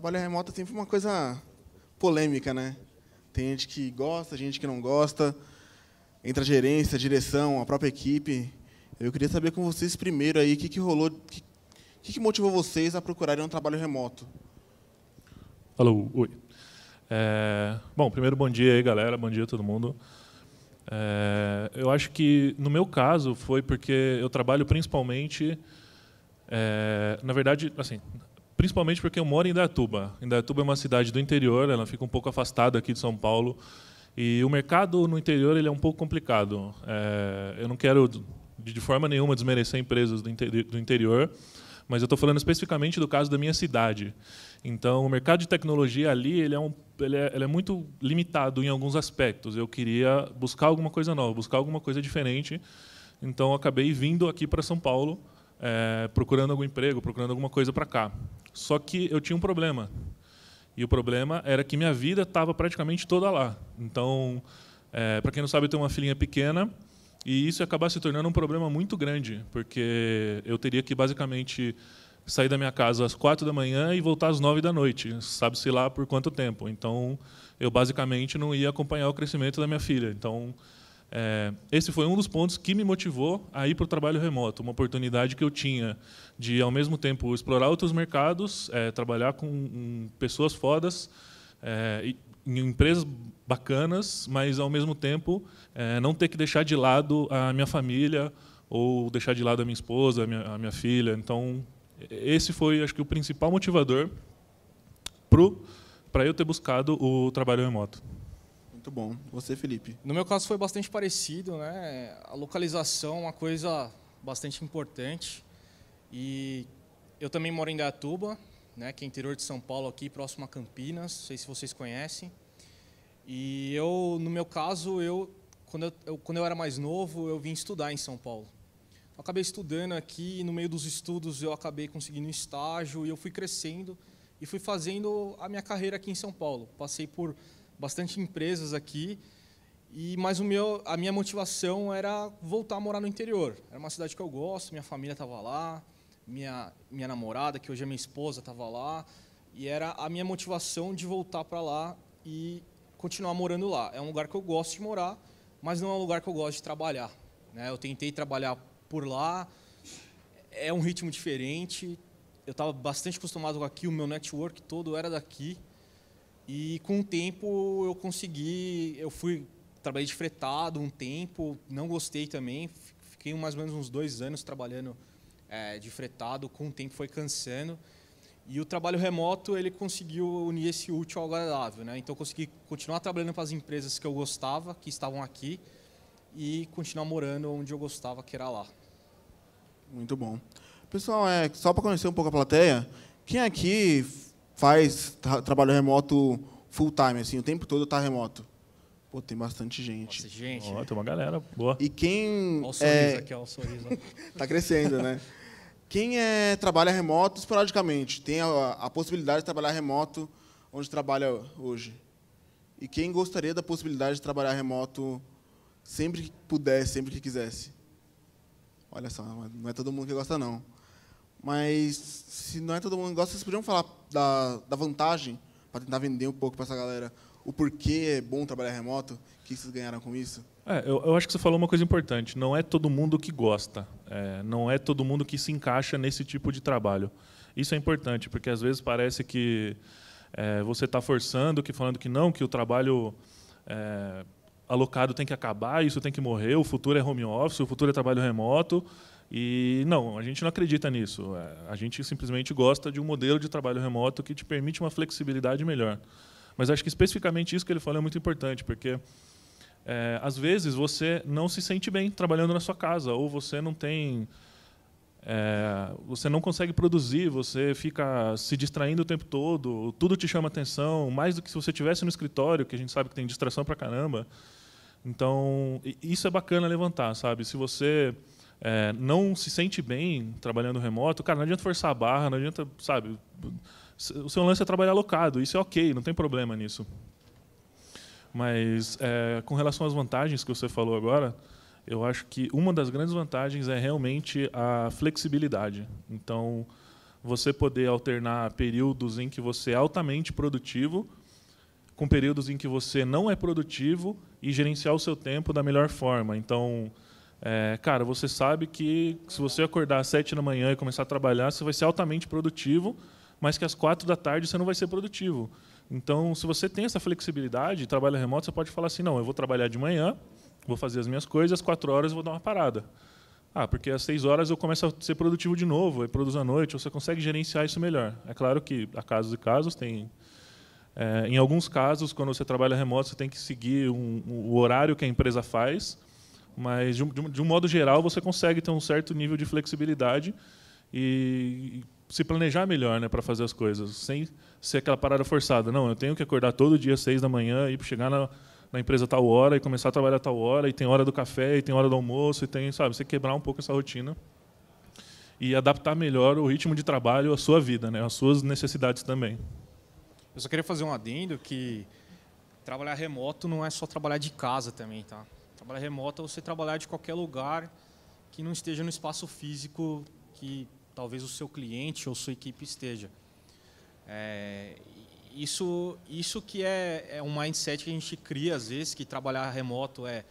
trabalho remoto é sempre uma coisa polêmica, né? Tem gente que gosta, gente que não gosta. Entre a gerência, a direção, a própria equipe. Eu queria saber com vocês primeiro aí o que, que rolou, o que, que, motivou vocês a procurarem um trabalho remoto. Alô, oi. É, bom, primeiro bom dia aí, galera. Bom dia a todo mundo. É, eu acho que no meu caso foi porque eu trabalho principalmente é, na verdade, assim, principalmente porque eu moro em Indaiatuba. Indaiatuba é uma cidade do interior, ela fica um pouco afastada aqui de São Paulo. E o mercado no interior ele é um pouco complicado. É, eu não quero, de forma nenhuma, desmerecer empresas do, do interior, mas eu estou falando especificamente do caso da minha cidade. Então, o mercado de tecnologia ali ele é, um, ele é, ele é muito limitado em alguns aspectos. Eu queria buscar alguma coisa nova, buscar alguma coisa diferente. Então, acabei vindo aqui para São Paulo, é, procurando algum emprego, procurando alguma coisa para cá. Só que eu tinha um problema. E o problema era que minha vida estava praticamente toda lá. Então, é, para quem não sabe, eu tenho uma filhinha pequena. E isso ia acabar se tornando um problema muito grande, porque eu teria que basicamente sair da minha casa às quatro da manhã e voltar às nove da noite, sabe-se lá por quanto tempo. Então, eu basicamente não ia acompanhar o crescimento da minha filha. Então, é, esse foi um dos pontos que me motivou a ir para o trabalho remoto, uma oportunidade que eu tinha de, ao mesmo tempo, explorar outros mercados, é, trabalhar com um, pessoas fodas, é, em empresas bacanas, mas, ao mesmo tempo, é, não ter que deixar de lado a minha família ou deixar de lado a minha esposa, a minha, a minha filha. Então, esse foi, acho que, o principal motivador para eu ter buscado o trabalho remoto. Muito bom. Você, Felipe? No meu caso foi bastante parecido, né? A localização é uma coisa bastante importante. E eu também moro em Gaiatuba, né, que é interior de São Paulo aqui, próximo a Campinas, não sei se vocês conhecem. E eu, no meu caso, eu quando eu, eu quando eu era mais novo, eu vim estudar em São Paulo. Eu acabei estudando aqui e no meio dos estudos eu acabei conseguindo um estágio e eu fui crescendo e fui fazendo a minha carreira aqui em São Paulo. Passei por bastante empresas aqui, e mas o meu, a minha motivação era voltar a morar no interior. Era uma cidade que eu gosto, minha família estava lá, minha, minha namorada, que hoje é minha esposa, estava lá, e era a minha motivação de voltar para lá e continuar morando lá. É um lugar que eu gosto de morar, mas não é um lugar que eu gosto de trabalhar. Né? Eu tentei trabalhar por lá, é um ritmo diferente, eu estava bastante acostumado com aqui, o meu network todo era daqui. E com o tempo eu consegui, eu fui trabalhei de fretado um tempo, não gostei também, fiquei mais ou menos uns dois anos trabalhando é, de fretado, com o tempo foi cansando. E o trabalho remoto ele conseguiu unir esse útil ao agradável, né? Então eu consegui continuar trabalhando para as empresas que eu gostava, que estavam aqui, e continuar morando onde eu gostava, que era lá. Muito bom. Pessoal, é, só para conhecer um pouco a plateia, quem aqui faz trabalho remoto full time, assim, o tempo todo está remoto. Pô, tem bastante gente. Nossa, gente. Oh, tem uma galera boa. E quem. Olha o sorriso é... aqui, olha o sorriso. tá crescendo, né? Quem é, trabalha remoto, esporadicamente, tem a, a, possibilidade de trabalhar remoto onde trabalha hoje. E quem gostaria da possibilidade de trabalhar remoto sempre que pudesse, sempre que quisesse. Olha só, não é todo mundo que gosta, não. Mas se não é todo mundo que gosta, vocês podiam falar da, da vantagem para tentar vender um pouco para essa galera. O porquê é bom trabalhar remoto? O que vocês ganharam com isso? É, eu, eu, acho que você falou uma coisa importante. Não é todo mundo que gosta. É, não é todo mundo que se encaixa nesse tipo de trabalho. Isso é importante, porque às vezes parece que é, você está forçando, que falando que não, que o trabalho é, alocado tem que acabar, isso tem que morrer, o futuro é home office, o futuro é trabalho remoto. E não, a gente não acredita nisso. É, a gente simplesmente gosta de um modelo de trabalho remoto que te permite uma flexibilidade melhor. Mas acho que especificamente isso que ele falou é muito importante, porque é, às vezes você não se sente bem trabalhando na sua casa, ou você não tem. É, você não consegue produzir, você fica se distraindo o tempo todo, tudo te chama atenção, mais do que se você estivesse no escritório, que a gente sabe que tem distração pra caramba. Então, isso é bacana levantar, sabe? Se você é, não se sente bem trabalhando remoto, cara, não adianta forçar a barra, não adianta, sabe? O seu lance é trabalhar alocado, isso é ok, não tem problema nisso. Mas é, com relação às vantagens que você falou agora, eu acho que uma das grandes vantagens é realmente a flexibilidade. Então, você poder alternar períodos em que você é altamente produtivo com períodos em que você não é produtivo e gerenciar o seu tempo da melhor forma. Então, é, cara, você sabe que se você acordar às sete da manhã e começar a trabalhar, você vai ser altamente produtivo, mas que às quatro da tarde você não vai ser produtivo. Então, se você tem essa flexibilidade, trabalha remoto, você pode falar assim: não, eu vou trabalhar de manhã, vou fazer as minhas coisas, às quatro horas eu vou dar uma parada. Ah, porque às seis horas eu começo a ser produtivo de novo, e produzo à noite, você consegue gerenciar isso melhor. É claro que há casos e casos, tem. É, em alguns casos, quando você trabalha remoto, você tem que seguir um, um, o horário que a empresa faz, mas, de um, de um modo geral, você consegue ter um certo nível de flexibilidade e se planejar melhor né, para fazer as coisas, sem ser aquela parada forçada. Não, eu tenho que acordar todo dia às seis da manhã e chegar na, na empresa tal hora e começar a trabalhar a tal hora, e tem hora do café, e tem hora do almoço, e tem, sabe, você quebrar um pouco essa rotina e adaptar melhor o ritmo de trabalho à sua vida, né, às suas necessidades também. Eu só queria fazer um adendo que trabalhar remoto não é só trabalhar de casa também, tá? Trabalhar remoto é você trabalhar de qualquer lugar que não esteja no espaço físico que talvez o seu cliente ou sua equipe esteja. É, isso, isso que é, é um mindset que a gente cria às vezes, que trabalhar remoto é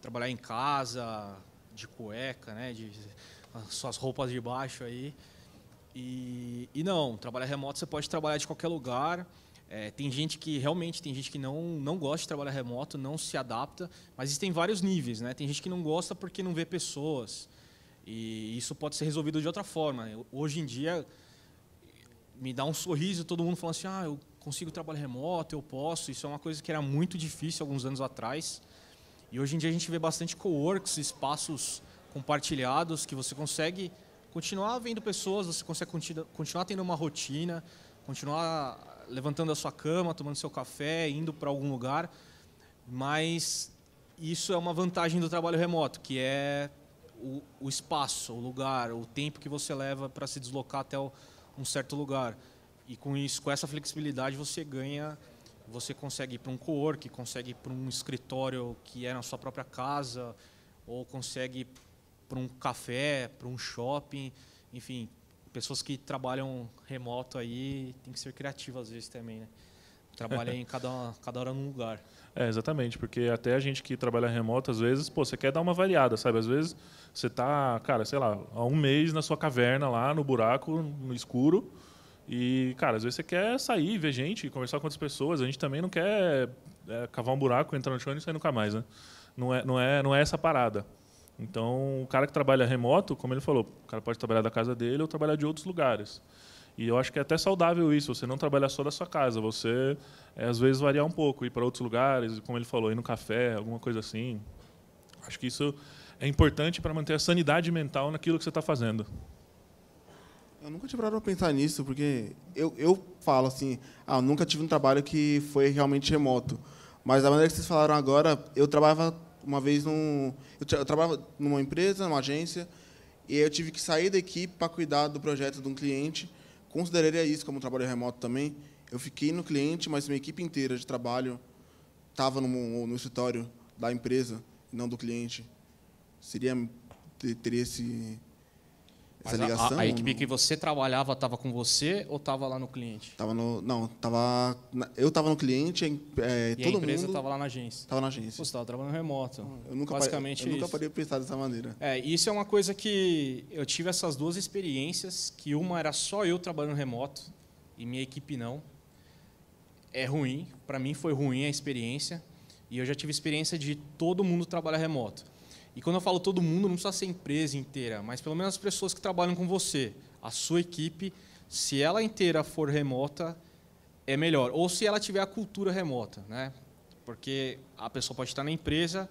trabalhar em casa, de cueca, né, de suas roupas de baixo aí. E, e não, trabalhar remoto você pode trabalhar de qualquer lugar é, tem gente que realmente tem gente que não, não gosta de trabalhar remoto, não se adapta, mas existem vários níveis, né? Tem gente que não gosta porque não vê pessoas. E isso pode ser resolvido de outra forma. Hoje em dia me dá um sorriso todo mundo falando assim: "Ah, eu consigo trabalhar remoto, eu posso". Isso é uma coisa que era muito difícil alguns anos atrás. E hoje em dia a gente vê bastante co co-works, espaços compartilhados que você consegue continuar vendo pessoas, você consegue continuar tendo uma rotina, continuar levantando a sua cama, tomando seu café, indo para algum lugar, mas isso é uma vantagem do trabalho remoto, que é o, o espaço, o lugar, o tempo que você leva para se deslocar até o, um certo lugar. E com isso, com essa flexibilidade, você ganha, você consegue ir para um co-work, consegue ir para um escritório que é na sua própria casa, ou consegue ir para um café, para um shopping, enfim, pessoas que trabalham remoto aí tem que ser criativo às vezes também, né? Trabalha em cada, cada hora num lugar. É, exatamente, porque até a gente que trabalha remoto, às vezes, pô, você quer dar uma variada, sabe? Às vezes você tá, cara, sei lá, há um mês na sua caverna lá, no buraco, no escuro, e, cara, às vezes você quer sair, ver gente, conversar com outras pessoas. A gente também não quer é, cavar um buraco, entrar no chão e sair nunca mais, né? Não é, não é, não é essa parada. Então, o cara que trabalha remoto, como ele falou, o cara pode trabalhar da casa dele ou trabalhar de outros lugares. E eu acho que é até saudável isso, você não trabalhar só da sua casa, você eh, às vezes variar um pouco, ir para outros lugares, como ele falou, ir no café, alguma coisa assim. Acho que isso é importante para manter a sanidade mental naquilo que você está fazendo. Eu nunca tive parado pensar nisso, porque eu, eu falo assim, ah, nunca tive um trabalho que foi realmente remoto. Mas da maneira que vocês falaram agora, eu trabalhava uma vez num. Eu, tra eu trabalhava numa empresa, numa agência, e eu tive que sair da equipe para cuidar do projeto de um cliente. Consideraria isso como um trabalho remoto também. Eu fiquei no cliente, mas minha equipe inteira de trabalho estava no, no escritório da empresa, não do cliente. Seria ter, ter esse mas essa ligação. A, a equipe que você trabalhava estava com você ou estava lá no cliente? Tava no, não, tava, eu estava no cliente, é, e todo a empresa estava lá na agência? Estava na agência. Você estava trabalhando remoto. Ah, eu nunca Basicamente parei, Eu nunca parei pensar dessa maneira. É, isso é uma coisa que eu tive essas duas experiências, que uma era só eu trabalhando remoto e minha equipe não. É ruim, para mim foi ruim a experiência. E eu já tive experiência de todo mundo trabalhar remoto. E quando eu falo todo mundo, não precisa ser empresa inteira, mas pelo menos as pessoas que trabalham com você, a sua equipe, se ela inteira for remota, é melhor. Ou se ela tiver a cultura remota, né? Porque a pessoa pode estar na empresa,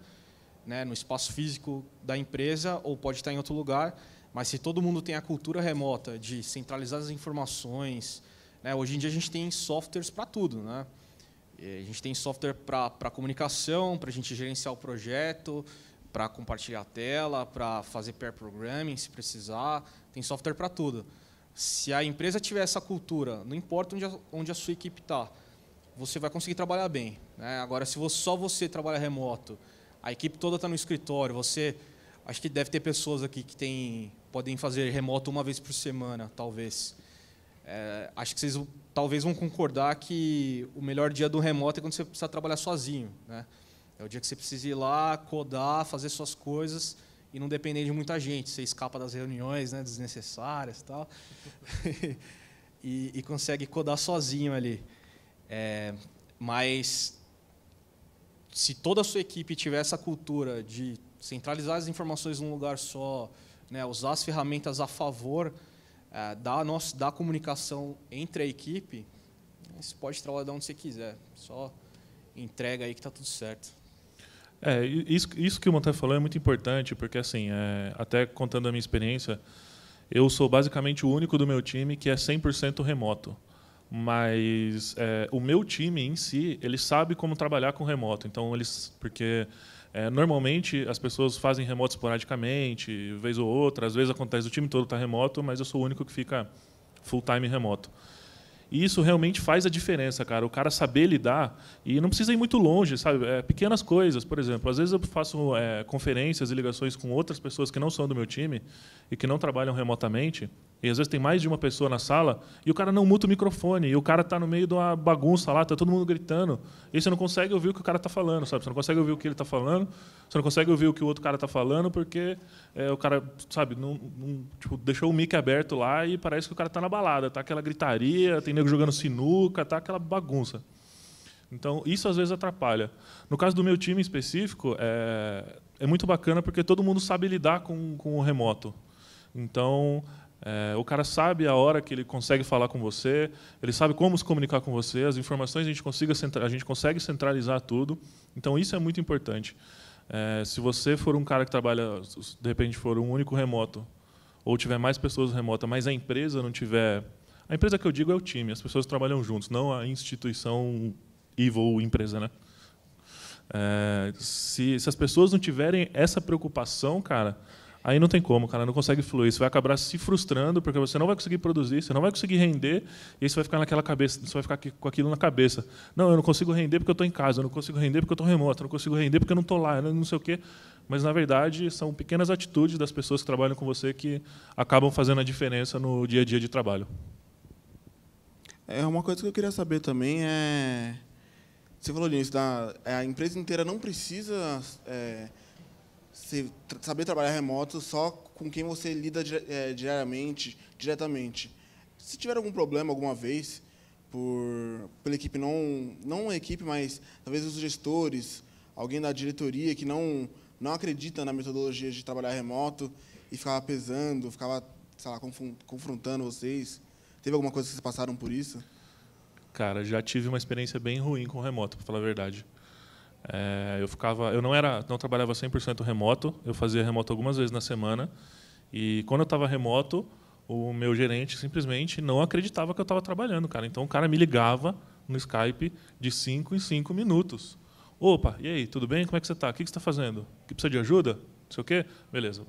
né, no espaço físico da empresa, ou pode estar em outro lugar, mas se todo mundo tem a cultura remota de centralizar as informações, né? Hoje em dia a gente tem softwares para tudo, né? Eh, a gente tem software para comunicação, para a gente gerenciar o projeto, para compartilhar a tela, para fazer pair programming, se precisar. Tem software para tudo. Se a empresa tiver essa cultura, não importa onde a, onde a sua equipe está, você vai conseguir trabalhar bem. Né? Agora, se você, só você trabalha remoto, a equipe toda está no escritório, você... Acho que deve ter pessoas aqui que tem, podem fazer remoto uma vez por semana, talvez. É, acho que vocês talvez vão concordar que o melhor dia do remoto é quando você precisa trabalhar sozinho, né? É o dia que você precisa ir lá, codar, fazer suas coisas e não depender de muita gente. Você escapa das reuniões né, desnecessárias e tal. e, e, consegue codar sozinho ali. É, mas se toda a sua equipe tiver essa cultura de centralizar as informações num lugar só, né, usar as ferramentas a favor é, da, nossa, da comunicação entre a equipe, você pode trabalhar de onde você quiser. Só entrega aí que está tudo certo. É, isso, isso que o Montanha falou é muito importante, porque, assim, é, até contando a minha experiência, eu sou basicamente o único do meu time que é 100% remoto. Mas é, o meu time em si, ele sabe como trabalhar com remoto. Então, eles. Porque é, normalmente as pessoas fazem remoto esporadicamente, vez ou outra, às vezes acontece o time todo está remoto, mas eu sou o único que fica full time remoto. E isso realmente faz a diferença, cara. O cara saber lidar e não precisa ir muito longe, sabe? É, pequenas coisas, por exemplo. Às vezes eu faço é, conferências e ligações com outras pessoas que não são do meu time e que não trabalham remotamente e às vezes tem mais de uma pessoa na sala e o cara não muta o microfone, e o cara está no meio de uma bagunça lá, tá todo mundo gritando. E você não consegue ouvir o que o cara está falando, sabe? Você não consegue ouvir o que ele está falando, você não consegue ouvir o que o outro cara está falando, porque é, o cara, sabe, não, não, tipo, deixou o mic aberto lá e parece que o cara está na balada, tá aquela gritaria, tem nego jogando sinuca, tá aquela bagunça. Então, isso às vezes atrapalha. No caso do meu time específico, é, é muito bacana porque todo mundo sabe lidar com, com o remoto. Então, é, o cara sabe a hora que ele consegue falar com você, ele sabe como se comunicar com você, as informações a gente, consiga a gente consegue centralizar tudo. Então, isso é muito importante. É, se você for um cara que trabalha, de repente, for um único remoto, ou tiver mais pessoas remotas, mas a empresa não tiver. A empresa que eu digo é o time, as pessoas trabalham juntos, não a instituição evil empresa, né? É, se, se as pessoas não tiverem essa preocupação, cara, aí não tem como, cara, não consegue fluir. Você vai acabar se frustrando porque você não vai conseguir produzir, você não vai conseguir render, e aí você vai ficar naquela cabeça, você vai ficar com aquilo na cabeça. Não, eu não consigo render porque eu estou em casa, eu não consigo render porque eu estou remoto, eu não consigo render porque eu não estou lá, eu não sei o quê. Mas, na verdade, são pequenas atitudes das pessoas que trabalham com você que acabam fazendo a diferença no dia a dia de trabalho. É uma coisa que eu queria saber também é você falou nisso, da, é, a empresa inteira não precisa é, você saber trabalhar remoto só com quem você lida eh, diariamente, diretamente. Se tiver algum problema alguma vez, por, pela equipe, não, não a equipe, mas talvez os gestores, alguém da diretoria que não, não acredita na metodologia de trabalhar remoto e ficava pesando, ficava, sei lá, confrontando vocês. Teve alguma coisa que vocês passaram por isso? Cara, já tive uma experiência bem ruim com remoto, para falar a verdade. É, eu ficava, eu não era, não trabalhava 100% remoto, eu fazia remoto algumas vezes na semana. E quando eu estava remoto, o meu gerente simplesmente não acreditava que eu estava trabalhando, cara. Então o cara me ligava no Skype de 5 em 5 minutos. Opa, e aí, tudo bem? Como é que você está? O que você está fazendo? Que precisa de ajuda? Não sei o quê? Beleza,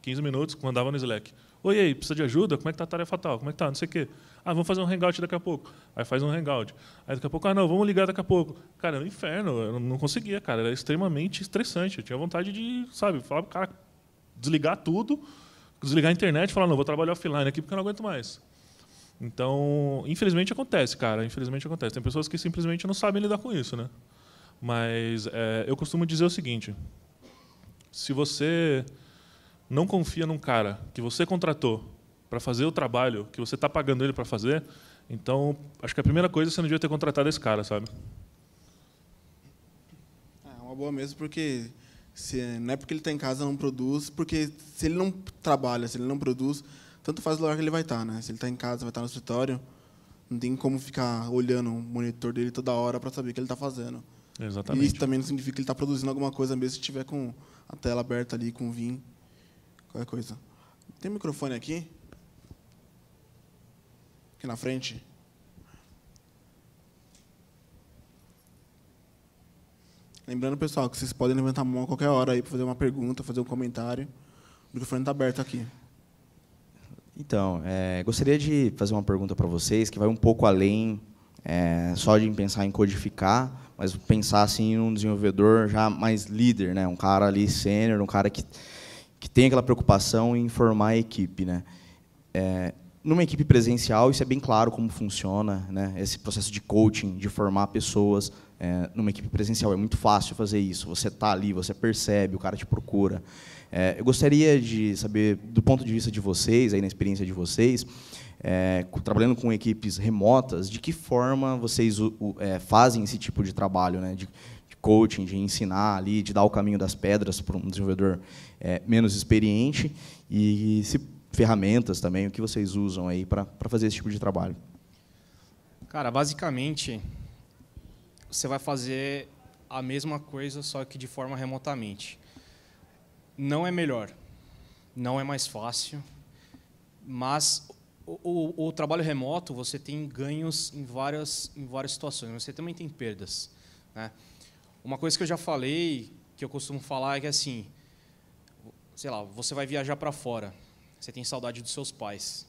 15 minutos, mandava no Slack. Oi, aí, precisa de ajuda? Como é que tá a tarefa tal? Como é que tá? Não sei o quê. Ah, vamos fazer um hangout daqui a pouco. Aí faz um hangout. Aí daqui a pouco, ah, não, vamos ligar daqui a pouco. Cara, é um inferno, eu não conseguia, cara. Era extremamente estressante. Eu tinha vontade de, sabe, falar pro cara, desligar tudo, desligar a internet e falar, não, vou trabalhar offline aqui porque eu não aguento mais. Então, infelizmente acontece, cara. Infelizmente acontece. Tem pessoas que simplesmente não sabem lidar com isso, né? Mas é, eu costumo dizer o seguinte: se você não confia num cara que você contratou para fazer o trabalho que você está pagando ele para fazer, então acho que a primeira coisa você não devia ter contratado esse cara, sabe? É, é uma boa mesmo, porque se, não é porque ele está em casa não produz, porque se ele não trabalha, se ele não produz, tanto faz o lugar que ele vai estar, tá, né? Se ele está em casa, vai estar tá no escritório, não tem como ficar olhando o monitor dele toda hora para saber o que ele está fazendo. Exatamente. E isso também não significa que ele está produzindo alguma coisa mesmo se estiver com a tela aberta ali, com o vinho. Qualquer coisa. Tem um microfone aqui? Aqui na frente. Lembrando, pessoal, que vocês podem levantar a mão a qualquer hora aí para fazer uma pergunta, fazer um comentário. O microfone está aberto aqui. Então, é, gostaria de fazer uma pergunta para vocês que vai um pouco além é, só de pensar em codificar, mas pensar assim um desenvolvedor já mais líder, né? Um cara ali sênior, um cara que que tem aquela preocupação em formar a equipe. Né? É, numa equipe presencial, isso é bem claro como funciona, né? esse processo de coaching, de formar pessoas. É, numa equipe presencial é muito fácil fazer isso. Você está ali, você percebe, o cara te procura. É, eu gostaria de saber, do ponto de vista de vocês, aí na experiência de vocês, é, trabalhando com equipes remotas, de que forma vocês o, o, é, fazem esse tipo de trabalho? Né? De, coaching, de ensinar ali, de dar o caminho das pedras para um desenvolvedor é, menos experiente e se, ferramentas também, o que vocês usam aí para fazer esse tipo de trabalho? Cara, basicamente você vai fazer a mesma coisa só que de forma remotamente. Não é melhor, não é mais fácil, mas o, o, o, trabalho remoto você tem ganhos em várias em várias situações, você também tem perdas, né? Uma coisa que eu já falei, que eu costumo falar, é que assim, sei lá, você vai viajar para fora, você tem saudade dos seus pais.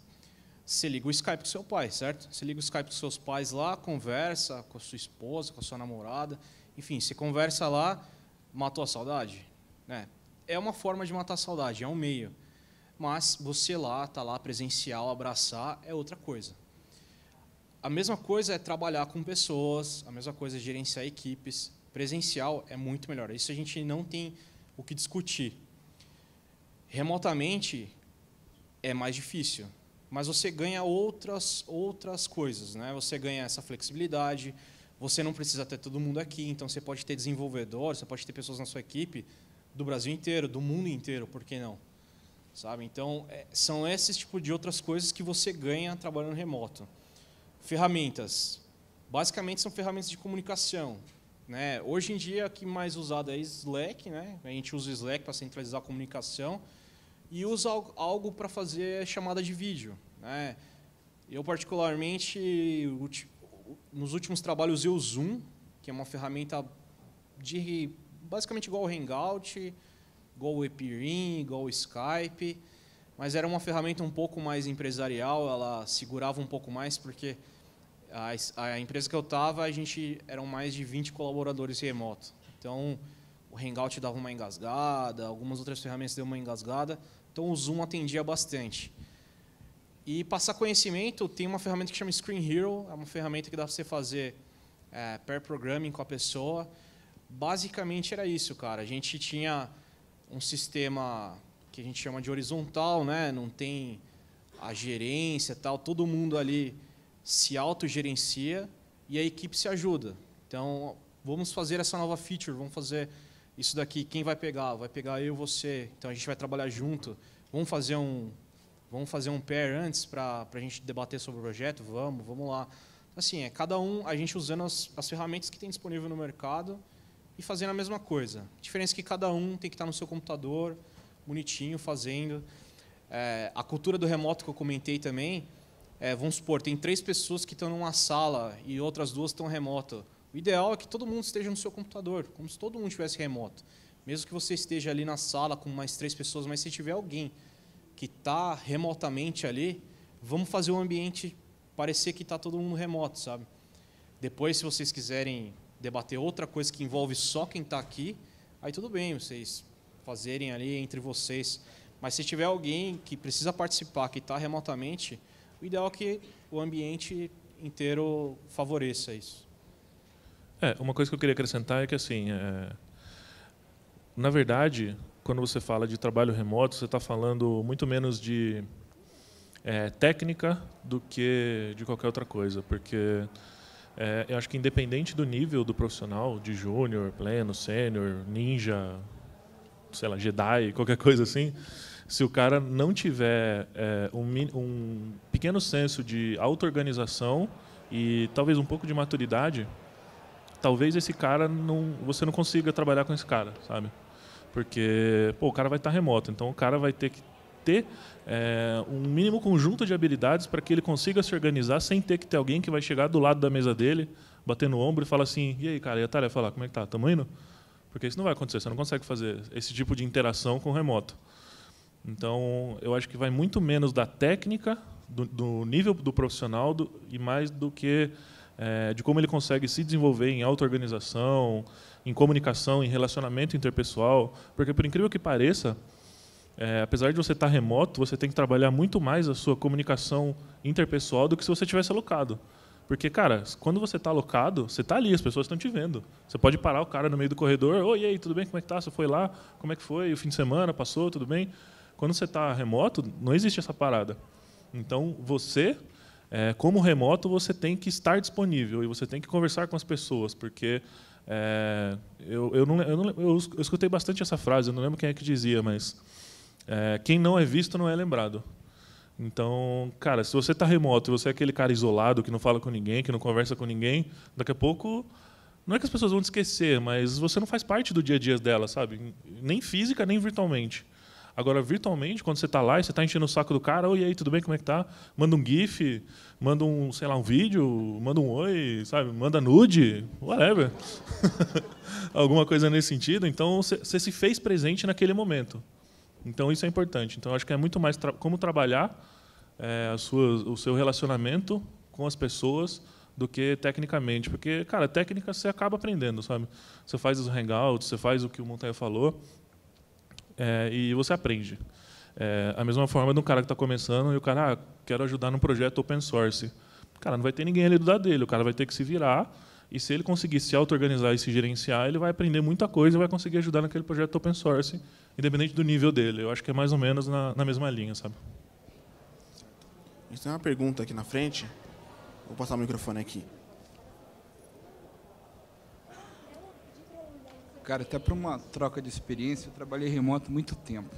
Você liga o Skype com seu pai, certo? Você liga o Skype com seus pais lá, conversa com a sua esposa, com a sua namorada, enfim, você conversa lá, matou a saudade, né? É uma forma de matar a saudade, é um meio. Mas você lá, tá lá presencial, abraçar é outra coisa. A mesma coisa é trabalhar com pessoas, a mesma coisa é gerenciar equipes, Presencial é muito melhor. Isso a gente não tem o que discutir. Remotamente é mais difícil, mas você ganha outras outras coisas, né? Você ganha essa flexibilidade, você não precisa ter todo mundo aqui, então você pode ter desenvolvedores, você pode ter pessoas na sua equipe do Brasil inteiro, do mundo inteiro, por que não? Sabe? Então, é, são esses tipo de outras coisas que você ganha trabalhando remoto. Ferramentas. Basicamente são ferramentas de comunicação, né? Hoje em dia, o que mais usado é Slack, né? a gente usa Slack para centralizar a comunicação e usa algo para fazer chamada de vídeo. Né? Eu, particularmente, nos últimos trabalhos usei o Zoom, que é uma ferramenta de basicamente igual o Hangout, igual o Epirin, igual o Skype, mas era uma ferramenta um pouco mais empresarial, ela segurava um pouco mais, porque a, a empresa que eu estava, a gente eram mais de 20 colaboradores remoto. Então, o Hangout dava uma engasgada, algumas outras ferramentas deu uma engasgada. Então, o Zoom atendia bastante. E passar conhecimento, tem uma ferramenta que chama Screen Hero, é uma ferramenta que dá para você fazer é, pair programming com a pessoa. Basicamente era isso, cara. A gente tinha um sistema que a gente chama de horizontal, né? Não tem a gerência, tal, todo mundo ali se autogerencia e a equipe se ajuda. Então, vamos fazer essa nova feature, vamos fazer isso daqui. Quem vai pegar? Vai pegar eu, você. Então a gente vai trabalhar junto. Vamos fazer um, vamos fazer um pair antes para a gente debater sobre o projeto. Vamos, vamos lá. Assim, é cada um a gente usando as, as ferramentas que tem disponível no mercado e fazendo a mesma coisa. A diferença é que cada um tem que estar no seu computador, bonitinho, fazendo. É, a cultura do remoto que eu comentei também, é, vamos supor, tem três pessoas que estão numa sala e outras duas estão remota. O ideal é que todo mundo esteja no seu computador, como se todo mundo estivesse remoto. Mesmo que você esteja ali na sala com mais três pessoas, mas se tiver alguém que está remotamente ali, vamos fazer o ambiente parecer que está todo mundo remoto, sabe? Depois, se vocês quiserem debater outra coisa que envolve só quem está aqui, aí tudo bem, vocês fazerem ali entre vocês. Mas se tiver alguém que precisa participar, que está remotamente, o ideal é que o ambiente inteiro favoreça isso. É, uma coisa que eu queria acrescentar é que, assim, é... na verdade, quando você fala de trabalho remoto, você está falando muito menos de é, técnica do que de qualquer outra coisa, porque é, eu acho que independente do nível do profissional, de júnior, pleno, sênior, ninja, sei lá, Jedi, qualquer coisa assim, se o cara não tiver é, um, um, pequeno senso de auto-organização e talvez um pouco de maturidade, talvez esse cara não, você não consiga trabalhar com esse cara, sabe? Porque pô, o cara vai estar remoto, então o cara vai ter que ter é, um mínimo conjunto de habilidades para que ele consiga se organizar sem ter que ter alguém que vai chegar do lado da mesa dele, bater no ombro e falar assim: e aí, cara, e a tarefa lá, como é que tá? Tamo indo? Porque isso não vai acontecer, você não consegue fazer esse tipo de interação com o remoto. Então, eu acho que vai muito menos da técnica, do, do nível do profissional, do, e mais do que é, de como ele consegue se desenvolver em auto-organização, em comunicação, em relacionamento interpessoal. Porque, por incrível que pareça, é, apesar de você estar remoto, você tem que trabalhar muito mais a sua comunicação interpessoal do que se você tivesse alocado. Porque, cara, quando você está alocado, você está ali, as pessoas estão te vendo. Você pode parar o cara no meio do corredor, oi, e aí, tudo bem, como é que está, Você foi lá? Como é que foi? O fim de semana passou, tudo bem? Quando você está remoto, não existe essa parada. Então, você, é, como remoto, você tem que estar disponível e você tem que conversar com as pessoas, porque é, eu, eu, não, eu, não, eu, escutei bastante essa frase, eu não lembro quem é que dizia, mas é, quem não é visto não é lembrado. Então, cara, se você está remoto e você é aquele cara isolado que não fala com ninguém, que não conversa com ninguém, daqui a pouco não é que as pessoas vão te esquecer, mas você não faz parte do dia a dia delas, sabe? Nem física, nem virtualmente. Agora, virtualmente, quando você está lá e você está enchendo o saco do cara, oi, e aí, tudo bem, como é que tá? Manda um GIF, manda um, sei lá, um vídeo, manda um oi, sabe? Manda nude, whatever. Alguma coisa nesse sentido. Então, você se fez presente naquele momento. Então, isso é importante. Então, acho que é muito mais tra como trabalhar é, eh, a sua, o seu relacionamento com as pessoas do que tecnicamente. Porque, cara, técnica você acaba aprendendo, sabe? Você faz os hangouts, você faz o que o Montanha falou, é, e você aprende. É, a mesma forma de um cara que está começando e o cara, ah, quero ajudar num projeto open source. Cara, não vai ter ninguém ali do lado dele, o cara vai ter que se virar. E se ele conseguir se auto-organizar e se gerenciar, ele vai aprender muita coisa e vai conseguir ajudar naquele projeto open source, independente do nível dele. Eu acho que é mais ou menos na, na mesma linha, sabe? A gente tem uma pergunta aqui na frente. Vou passar o microfone aqui. Cara, até para uma troca de experiência, eu trabalhei remoto muito tempo.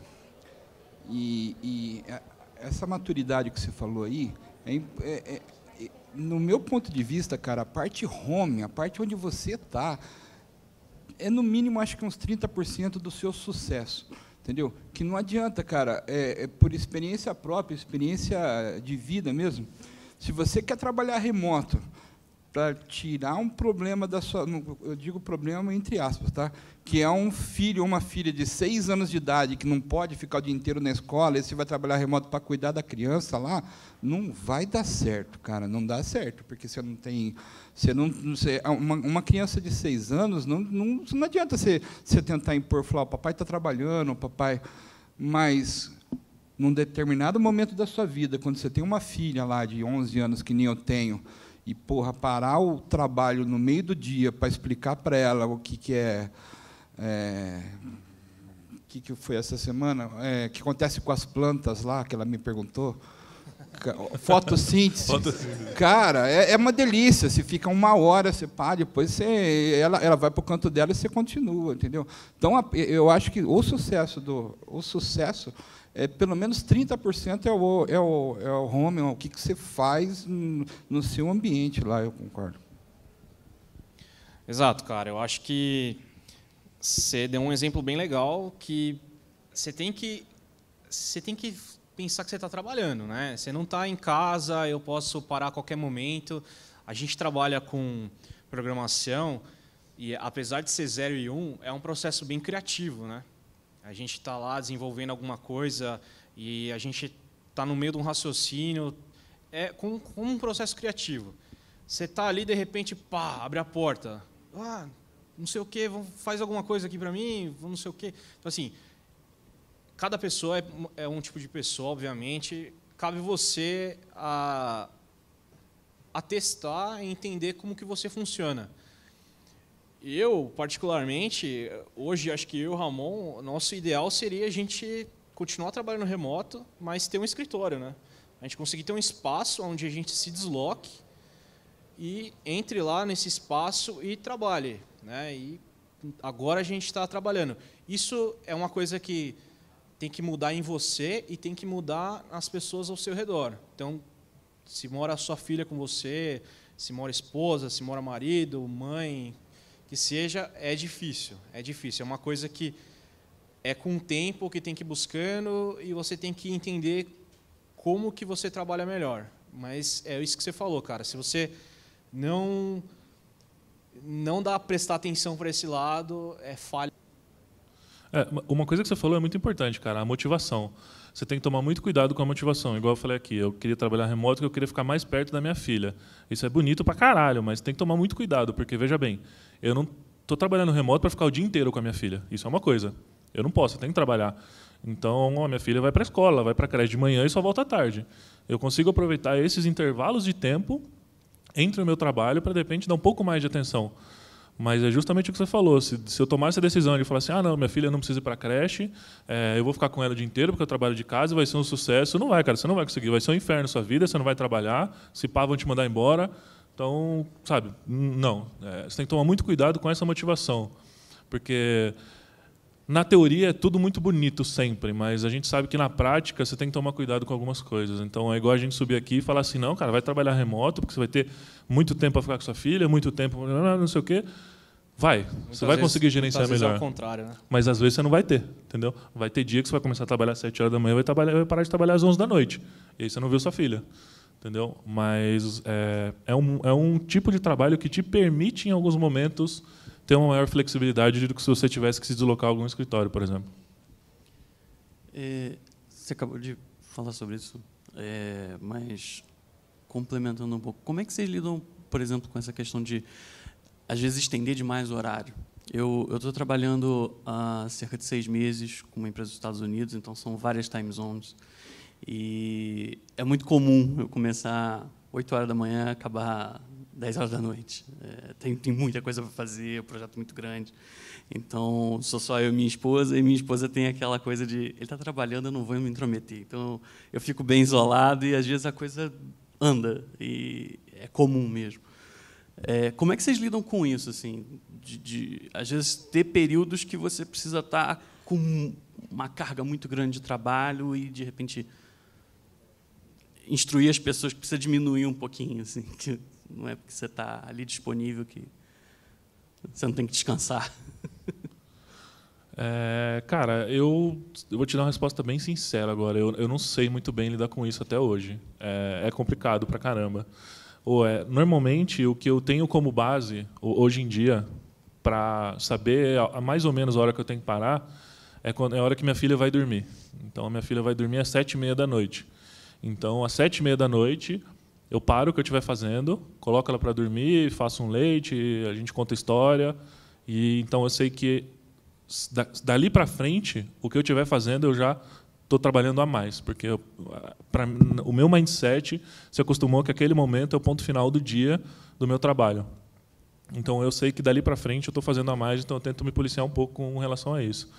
E, e é, essa maturidade que você falou aí, é, é, é, é, no meu ponto de vista, cara, a parte home, a parte onde você está, é no mínimo acho que uns 30% do seu sucesso. Entendeu? Que não adianta, cara, é, é por experiência própria, experiência de vida mesmo. Se você quer trabalhar remoto, para tirar um problema da sua. Eu digo problema entre aspas, tá? Que é um filho ou uma filha de seis anos de idade que não pode ficar o dia inteiro na escola, e se vai trabalhar remoto para cuidar da criança lá, não vai dar certo, cara. Não dá certo, porque você não tem. Você não, você, uma, uma criança de seis anos, não, não, não adianta você, você tentar impor, falar, o papai está trabalhando, o papai. Mas num determinado momento da sua vida, quando você tem uma filha lá de 11 anos, que nem eu tenho, e, porra, parar o trabalho no meio do dia para explicar para ela o que, que é, é que, que foi essa semana? É, que acontece com as plantas lá, que ela me perguntou. Fotossíntese. Fotossíntese. Cara, é, é, uma delícia. Você fica uma hora, você pá, depois você, ela, ela vai para o canto dela e você continua, entendeu? Então, eu acho que o sucesso do. O sucesso é, pelo menos 30% é o, é, o, é o home, é o que, que você faz no, no seu ambiente lá, eu concordo. Exato, cara. Eu acho que você deu um exemplo bem legal que você tem que você tem que pensar que você está trabalhando, né? Você não está em casa, eu posso parar a qualquer momento. A gente trabalha com programação e apesar de ser 0 e 1, um, é um processo bem criativo, né? A gente está lá desenvolvendo alguma coisa e a gente está no meio de um raciocínio, é como, como um processo criativo. Você está ali, de repente, pá, abre a porta. Ah, não sei o quê, faz alguma coisa aqui para mim, não sei o quê. Então, assim, cada pessoa é, é um tipo de pessoa, obviamente. Cabe você a, a testar e entender como que você funciona. Eu, particularmente, hoje acho que eu, e o Ramon, nosso ideal seria a gente continuar trabalhando remoto, mas ter um escritório, né? A gente conseguir ter um espaço onde a gente se desloque e entre lá nesse espaço e trabalhe, né? E agora a gente está trabalhando. Isso é uma coisa que tem que mudar em você e tem que mudar as pessoas ao seu redor. Então, se mora a sua filha com você, se mora esposa, se mora marido, mãe, que seja, é difícil. É difícil. É uma coisa que é com o tempo que tem que ir buscando e você tem que entender como que você trabalha melhor. Mas é isso que você falou, cara. Se você não não dá prestar atenção para esse lado, é falha. É, uma coisa que você falou é muito importante, cara, a motivação. Você tem que tomar muito cuidado com a motivação. Igual eu falei aqui, eu queria trabalhar remoto porque eu queria ficar mais perto da minha filha. Isso é bonito pra caralho, mas tem que tomar muito cuidado, porque veja bem, eu não estou trabalhando remoto para ficar o dia inteiro com a minha filha. Isso é uma coisa. Eu não posso, eu tenho que trabalhar. Então, a minha filha vai para a escola, vai para a creche de manhã e só volta à tarde. Eu consigo aproveitar esses intervalos de tempo entre o meu trabalho para, de repente, dar um pouco mais de atenção mas é justamente o que você falou. Se, se eu tomar essa decisão de falar assim, ah, não, minha filha não precisa ir para creche, é, eu vou ficar com ela o dia inteiro porque eu trabalho de casa, vai ser um sucesso. Não vai, cara, você não vai conseguir. Vai ser um inferno a sua vida, você não vai trabalhar, se pá, vão te mandar embora. Então, sabe, não. É, você tem que tomar muito cuidado com essa motivação. Porque na teoria é tudo muito bonito sempre, mas a gente sabe que na prática você tem que tomar cuidado com algumas coisas. Então é igual a gente subir aqui e falar assim: não, cara, vai trabalhar remoto, porque você vai ter muito tempo para ficar com sua filha, muito tempo, não sei o quê. Vai, muitas você vai vezes, conseguir gerenciar é melhor. É é contrário, né? Mas às vezes você não vai ter, entendeu? Vai ter dia que você vai começar a trabalhar às 7 horas da manhã vai, vai parar de trabalhar às 11 da noite. E aí você não viu sua filha, entendeu? Mas é, é, um, é um tipo de trabalho que te permite, em alguns momentos, ter uma maior flexibilidade do que se você tivesse que se deslocar a algum escritório, por exemplo. É, você acabou de falar sobre isso, é, mas complementando um pouco, como é que vocês lidam, por exemplo, com essa questão de, às vezes, estender demais o horário? Eu estou trabalhando há cerca de seis meses com uma empresa dos Estados Unidos, então são várias time zones. E é muito comum eu começar 8 horas da manhã, acabar 10 horas da noite. É, tem, tem muita coisa para fazer, o é um projeto muito grande. Então, sou só eu e minha esposa, e minha esposa tem aquela coisa de: ele está trabalhando, eu não vou me intrometer. Então, eu fico bem isolado e às vezes a coisa anda, e é comum mesmo. É, como é que vocês lidam com isso? Assim, de, de, às vezes, ter períodos que você precisa estar tá com uma carga muito grande de trabalho e, de repente, instruir as pessoas que precisa diminuir um pouquinho. Assim, que não é porque você está ali disponível que você não tem que descansar. É, cara, eu, eu, vou te dar uma resposta bem sincera agora. Eu, eu não sei muito bem lidar com isso até hoje. É, é complicado pra caramba. Ou é, normalmente, o que eu tenho como base, hoje em dia, para saber a, mais ou menos a hora que eu tenho que parar, é, quando, é a hora que minha filha vai dormir. Então, a minha filha vai dormir às sete e meia da noite. Então, às sete e meia da noite, eu paro o que eu estiver fazendo, coloco ela para dormir, faço um leite, a gente conta história. E então eu sei que dali para frente, o que eu estiver fazendo, eu já estou trabalhando a mais, porque eu, pra, o meu mindset se acostumou que aquele momento é o ponto final do dia do meu trabalho. Então eu sei que dali para frente eu estou fazendo a mais, então eu tento me policiar um pouco com relação a isso.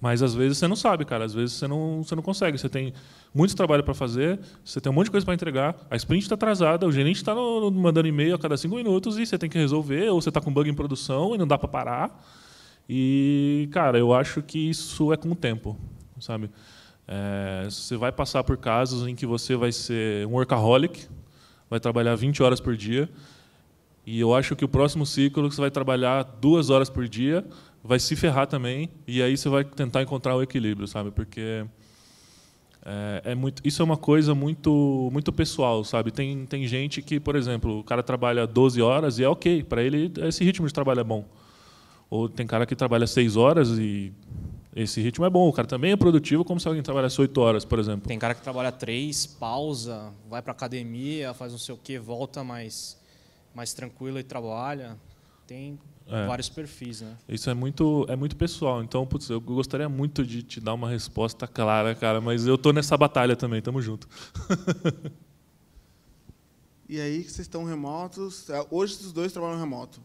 Mas às vezes você não sabe, cara. Às vezes você não, você não consegue. Você tem muito trabalho para fazer, você tem um monte de coisa para entregar, a sprint está atrasada, o gerente está mandando e-mail a cada cinco minutos e você tem que resolver, ou você está com bug em produção e não dá para parar. E, cara, eu acho que isso é com o tempo, sabe? É, você vai passar por casos em que você vai ser um workaholic, vai trabalhar 20 horas por dia, e eu acho que o próximo ciclo você vai trabalhar duas horas por dia vai se ferrar também, e aí você vai tentar encontrar o equilíbrio, sabe? Porque é, é, muito, isso é uma coisa muito, muito pessoal, sabe? Tem, tem gente que, por exemplo, o cara trabalha 12 horas e é ok, para ele esse ritmo de trabalho é bom. Ou tem cara que trabalha 6 horas e esse ritmo é bom. O cara também é produtivo, como se alguém trabalhasse 8 horas, por exemplo. Tem cara que trabalha 3, pausa, vai para academia, faz não sei o quê, volta mais, mais tranquilo e trabalha. Tem, é. vários perfis, né? Isso é muito, é muito pessoal. Então, putz, eu gostaria muito de te dar uma resposta clara, cara, mas eu tô nessa batalha também, tamo junto. e aí que vocês estão remotos. É, hoje os dois trabalham remoto.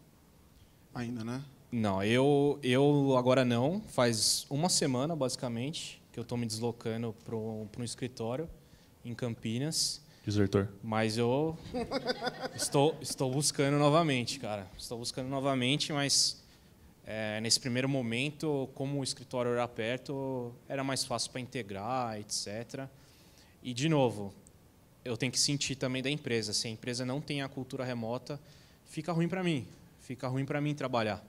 Ainda, né? Não, eu, eu agora não. Faz uma semana, basicamente, que eu estou me deslocando para um escritório em Campinas. Mas eu estou, estou buscando novamente, cara. Estou buscando novamente, mas é, nesse primeiro momento, como o escritório era perto, era mais fácil para integrar, etc. E, de novo, eu tenho que sentir também da empresa. Se a empresa não tem a cultura remota, fica ruim para mim. Fica ruim para mim trabalhar.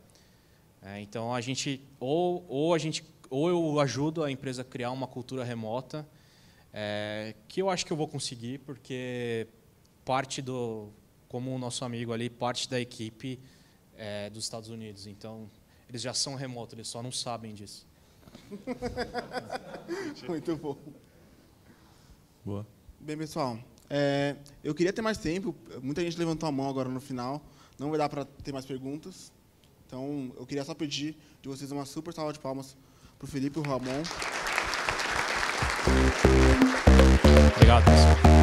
É, então, a gente ou, ou, a gente, ou eu ajudo a empresa a criar uma cultura remota é, que eu acho que eu vou conseguir, porque parte do, como o nosso amigo ali, parte da equipe é, dos Estados Unidos. Então, eles já são remotos, eles só não sabem disso. Muito bom. Boa. Bem, pessoal, é, eu queria ter mais tempo. Muita gente levantou a mão agora no final. Não vai dar para ter mais perguntas. Então, eu queria só pedir de vocês uma super salva de palmas para o Felipe e o Ramon. got this.